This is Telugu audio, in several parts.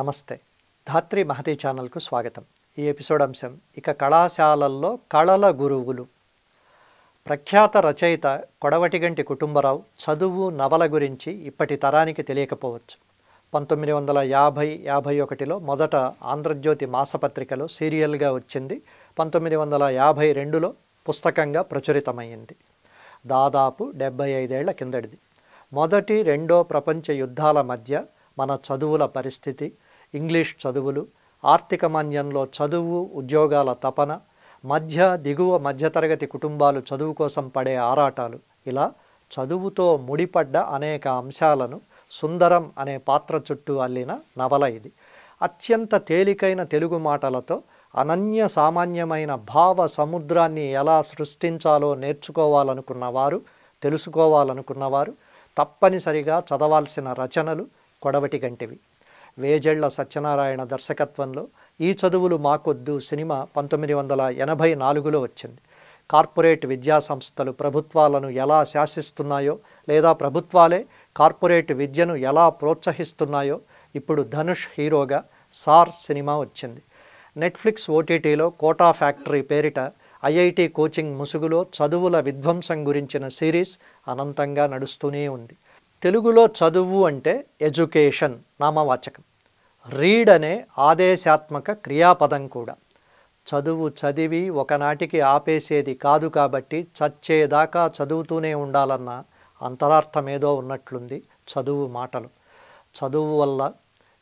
నమస్తే ధాత్రి మహతి ఛానల్కు స్వాగతం ఈ ఎపిసోడ్ అంశం ఇక కళాశాలల్లో కళల గురువులు ప్రఖ్యాత రచయిత కొడవటిగంటి కుటుంబరావు చదువు నవల గురించి ఇప్పటి తరానికి తెలియకపోవచ్చు పంతొమ్మిది వందల యాభై యాభై ఒకటిలో మొదట ఆంధ్రజ్యోతి మాసపత్రికలో సీరియల్గా వచ్చింది పంతొమ్మిది వందల యాభై రెండులో పుస్తకంగా ప్రచురితమైంది దాదాపు డెబ్బై ఐదేళ్ల కిందటిది మొదటి రెండో ప్రపంచ యుద్ధాల మధ్య మన చదువుల పరిస్థితి ఇంగ్లీష్ చదువులు ఆర్థిక మాన్యంలో చదువు ఉద్యోగాల తపన మధ్య దిగువ మధ్యతరగతి కుటుంబాలు చదువు కోసం పడే ఆరాటాలు ఇలా చదువుతో ముడిపడ్డ అనేక అంశాలను సుందరం అనే పాత్ర చుట్టూ అల్లిన నవల ఇది అత్యంత తేలికైన తెలుగు మాటలతో అనన్య సామాన్యమైన భావ సముద్రాన్ని ఎలా సృష్టించాలో నేర్చుకోవాలనుకున్నవారు తెలుసుకోవాలనుకున్నవారు తప్పనిసరిగా చదవాల్సిన రచనలు కొడవటి గంటివి వేజెళ్ల సత్యనారాయణ దర్శకత్వంలో ఈ చదువులు మాకొద్దు సినిమా పంతొమ్మిది వందల ఎనభై నాలుగులో వచ్చింది కార్పొరేట్ విద్యా సంస్థలు ప్రభుత్వాలను ఎలా శాసిస్తున్నాయో లేదా ప్రభుత్వాలే కార్పొరేట్ విద్యను ఎలా ప్రోత్సహిస్తున్నాయో ఇప్పుడు ధనుష్ హీరోగా సార్ సినిమా వచ్చింది నెట్ఫ్లిక్స్ ఓటీటీలో కోటా ఫ్యాక్టరీ పేరిట ఐఐటి కోచింగ్ ముసుగులో చదువుల విధ్వంసం గురించిన సిరీస్ అనంతంగా నడుస్తూనే ఉంది తెలుగులో చదువు అంటే ఎడ్యుకేషన్ నామవాచకం రీడ్ అనే ఆదేశాత్మక క్రియాపదం కూడా చదువు చదివి ఒకనాటికి ఆపేసేది కాదు కాబట్టి చచ్చేదాకా చదువుతూనే ఉండాలన్న అంతరార్థం ఏదో ఉన్నట్లుంది చదువు మాటలు చదువు వల్ల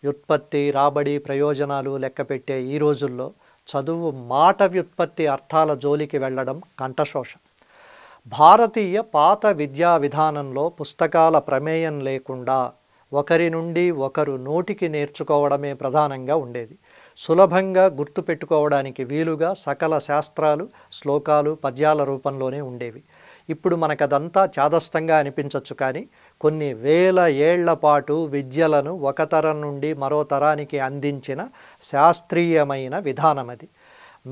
వ్యుత్పత్తి రాబడి ప్రయోజనాలు లెక్కపెట్టే ఈ రోజుల్లో చదువు మాట వ్యుత్పత్తి అర్థాల జోలికి వెళ్ళడం కంఠశోషం భారతీయ పాత విద్యా విధానంలో పుస్తకాల ప్రమేయం లేకుండా ఒకరి నుండి ఒకరు నోటికి నేర్చుకోవడమే ప్రధానంగా ఉండేది సులభంగా గుర్తుపెట్టుకోవడానికి వీలుగా సకల శాస్త్రాలు శ్లోకాలు పద్యాల రూపంలోనే ఉండేవి ఇప్పుడు మనకదంతా చాదస్తంగా అనిపించవచ్చు కానీ కొన్ని వేల ఏళ్ల పాటు విద్యలను ఒక తరం నుండి మరో తరానికి అందించిన శాస్త్రీయమైన విధానం అది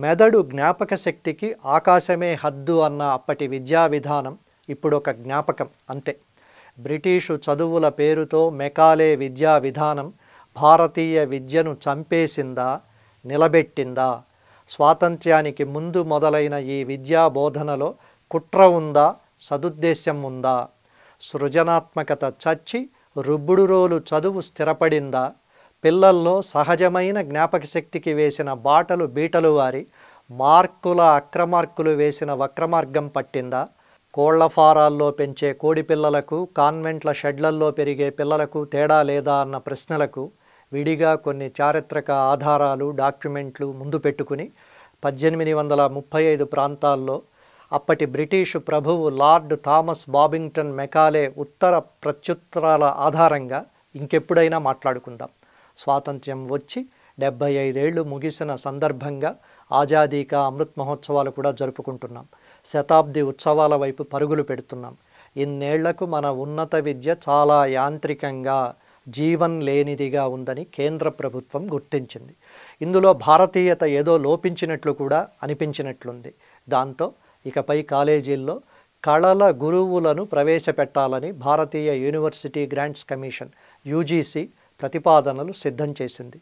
మెదడు జ్ఞాపక శక్తికి ఆకాశమే హద్దు అన్న అప్పటి విద్యా విధానం ఇప్పుడు ఒక జ్ఞాపకం అంతే బ్రిటిషు చదువుల పేరుతో మెకాలే విద్యా విధానం భారతీయ విద్యను చంపేసిందా నిలబెట్టిందా స్వాతంత్ర్యానికి ముందు మొదలైన ఈ విద్యా బోధనలో కుట్ర ఉందా సదుద్దేశం ఉందా సృజనాత్మకత చచ్చి రుబ్బుడు రోలు చదువు స్థిరపడిందా పిల్లల్లో సహజమైన జ్ఞాపక శక్తికి వేసిన బాటలు బీటలు వారి మార్కుల అక్రమార్కులు వేసిన వక్రమార్గం పట్టిందా కోళ్ల ఫారాల్లో పెంచే కోడి పిల్లలకు కాన్వెంట్ల షెడ్లల్లో పెరిగే పిల్లలకు తేడా లేదా అన్న ప్రశ్నలకు విడిగా కొన్ని చారిత్రక ఆధారాలు డాక్యుమెంట్లు ముందు పెట్టుకుని పద్దెనిమిది వందల ముప్పై ఐదు ప్రాంతాల్లో అప్పటి బ్రిటీషు ప్రభువు లార్డ్ థామస్ బాబింగ్టన్ మెకాలే ఉత్తర ప్రత్యుత్తరాల ఆధారంగా ఇంకెప్పుడైనా మాట్లాడుకుందాం స్వాతంత్ర్యం వచ్చి డెబ్భై ఐదేళ్లు ముగిసిన సందర్భంగా ఆజాదీకా అమృత్ మహోత్సవాలు కూడా జరుపుకుంటున్నాం శతాబ్ది ఉత్సవాల వైపు పరుగులు పెడుతున్నాం ఇన్నేళ్లకు మన ఉన్నత విద్య చాలా యాంత్రికంగా జీవన్ లేనిదిగా ఉందని కేంద్ర ప్రభుత్వం గుర్తించింది ఇందులో భారతీయత ఏదో లోపించినట్లు కూడా అనిపించినట్లుంది దాంతో ఇకపై కాలేజీల్లో కళల గురువులను ప్రవేశపెట్టాలని భారతీయ యూనివర్సిటీ గ్రాంట్స్ కమిషన్ యూజీసీ ప్రతిపాదనలు సిద్ధం చేసింది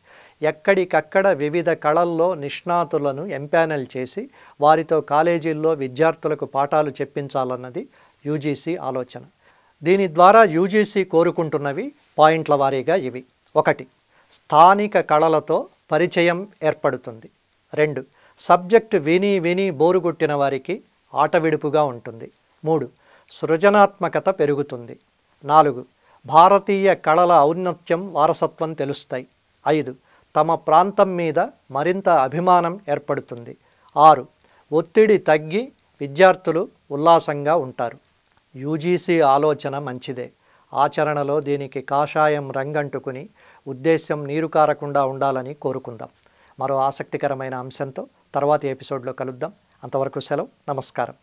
ఎక్కడికక్కడ వివిధ కళల్లో నిష్ణాతులను ఎంపానల్ చేసి వారితో కాలేజీల్లో విద్యార్థులకు పాఠాలు చెప్పించాలన్నది యూజీసీ ఆలోచన దీని ద్వారా యూజీసీ కోరుకుంటున్నవి పాయింట్ల వారీగా ఇవి ఒకటి స్థానిక కళలతో పరిచయం ఏర్పడుతుంది రెండు సబ్జెక్టు విని విని బోరుగొట్టిన వారికి ఆటవిడుపుగా ఉంటుంది మూడు సృజనాత్మకత పెరుగుతుంది నాలుగు భారతీయ కళల ఔన్నత్యం వారసత్వం తెలుస్తాయి ఐదు తమ ప్రాంతం మీద మరింత అభిమానం ఏర్పడుతుంది ఆరు ఒత్తిడి తగ్గి విద్యార్థులు ఉల్లాసంగా ఉంటారు యూజీసీ ఆలోచన మంచిదే ఆచరణలో దీనికి కాషాయం రంగంటుకుని ఉద్దేశ్యం నీరు కారకుండా ఉండాలని కోరుకుందాం మరో ఆసక్తికరమైన అంశంతో తర్వాతి ఎపిసోడ్లో కలుద్దాం అంతవరకు సెలవు నమస్కారం